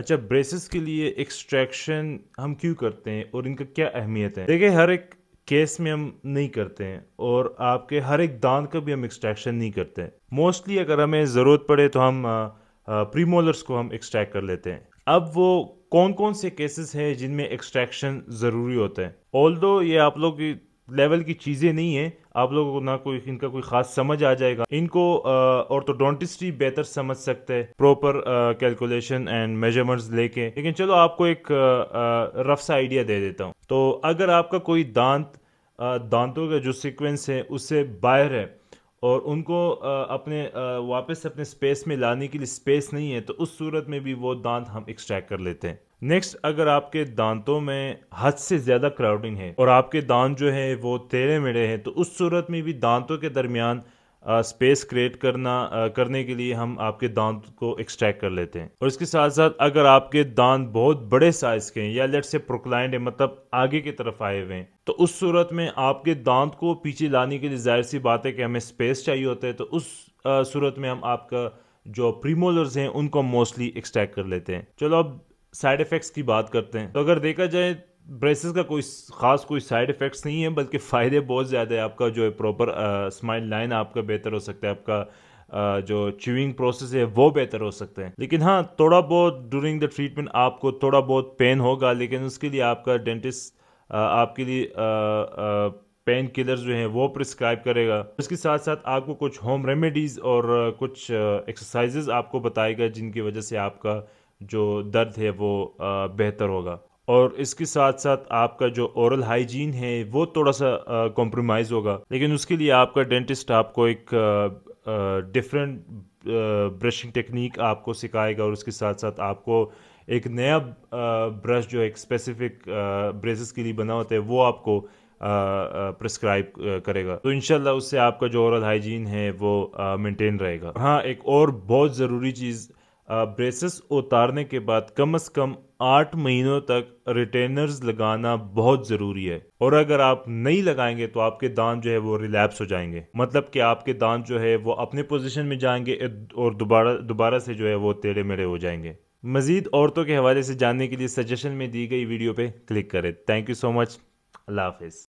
अच्छा ब्रेसेस के लिए एक्सट्रैक्शन हम क्यों करते हैं और इनका क्या अहमियत है देखिए हर एक केस में हम नहीं करते हैं और आपके हर एक दांत का भी हम एक्सट्रैक्शन नहीं करते हैं मोस्टली अगर हमें ज़रूरत पड़े तो हम प्रीमोलर्स को हम एक्सट्रैक्ट कर लेते हैं अब वो कौन कौन से केसेस हैं जिनमें एक्सट्रैक्शन ज़रूरी होते हैं ऑल ये आप लोग की लेवल की चीज़ें नहीं हैं आप लोगों को ना कोई इनका कोई ख़ास समझ आ जाएगा इनको और तो डोंटिस्ट्री बेहतर समझ सकते हैं प्रॉपर कैलकुलेशन एंड मेजरमेंट्स लेके लेकिन चलो आपको एक रफ सा आइडिया दे देता हूँ तो अगर आपका कोई दांत दांतों का जो सीक्वेंस है उससे बाहर है और उनको अपने वापस अपने स्पेस में लाने के लिए स्पेस नहीं है तो उस सूरत में भी वो दांत हम एक्सट्रैक्ट कर लेते हैं नेक्स्ट अगर आपके दांतों में हद से ज़्यादा क्राउडिंग है और आपके दांत जो है वो तेरे मेड़े हैं तो उस सूरत में भी दांतों के दरमियान स्पेस क्रिएट करना करने के लिए हम आपके दांत को एक्सट्रैक्ट कर लेते हैं और इसके साथ साथ अगर आपके दांत बहुत बड़े साइज के हैं या लेट से प्रोक्लाइंड है मतलब आगे की तरफ आए हुए हैं तो उस सूरत में आपके दांत को पीछे लाने के लिए जाहिर सी बात है कि हमें स्पेस चाहिए होता है तो उस सूरत में हम आपका जो प्रीमोलर्स हैं उनको मोस्टली एक्सट्रैक्ट कर लेते हैं चलो अब साइड इफ़ेक्ट्स की बात करते हैं तो अगर देखा जाए ब्रेसेस का कोई ख़ास कोई साइड इफ़ेक्ट्स नहीं है बल्कि फ़ायदे बहुत ज़्यादा है आपका जो है प्रॉपर स्माइल लाइन आपका बेहतर हो सकता है आपका आ, uh, जो चिविंग प्रोसेस है वो बेहतर हो सकते हैं लेकिन हाँ थोड़ा बहुत डूरिंग द ट्रीटमेंट आपको थोड़ा बहुत पेन होगा लेकिन उसके लिए आपका डेंटिस्ट uh, आपके लिए पेन uh, किलर जो हैं वो प्रिस्क्राइब करेगा उसके साथ साथ आपको कुछ होम रेमेडीज़ और कुछ एक्सरसाइजेज आपको बताएगा जिनकी वजह से आपका जो दर्द है वो बेहतर होगा और इसके साथ साथ आपका जो औरल हाइजीन है वो थोड़ा सा कॉम्प्रोमाइज़ होगा लेकिन उसके लिए आपका डेंटिस्ट आपको एक डिफरेंट ब्रशिंग टेक्निक आपको सिखाएगा और उसके साथ साथ आपको एक नया ब्रश जो एक स्पेसिफिक ब्रेसेस के लिए बना होता है वो आपको प्रिस्क्राइब करेगा तो इनशाला उससे आपका जो ओरल हाइजीन है वो मेंटेन रहेगा हाँ एक और बहुत ज़रूरी चीज़ ब्रेसेस उतारने के बाद कम से कम आठ महीनों तक रिटेनर्स लगाना बहुत ज़रूरी है और अगर आप नहीं लगाएंगे तो आपके दांत जो है वो रिलैप्स हो जाएंगे मतलब कि आपके दांत जो है वो अपने पोजीशन में जाएंगे और दोबारा दोबारा से जो है वो टेढ़े मेढ़े हो जाएंगे मज़ीद औरतों के हवाले से जानने के लिए सजेशन में दी गई वीडियो पर क्लिक करें थैंक यू सो मच अल्लाह हाफिज़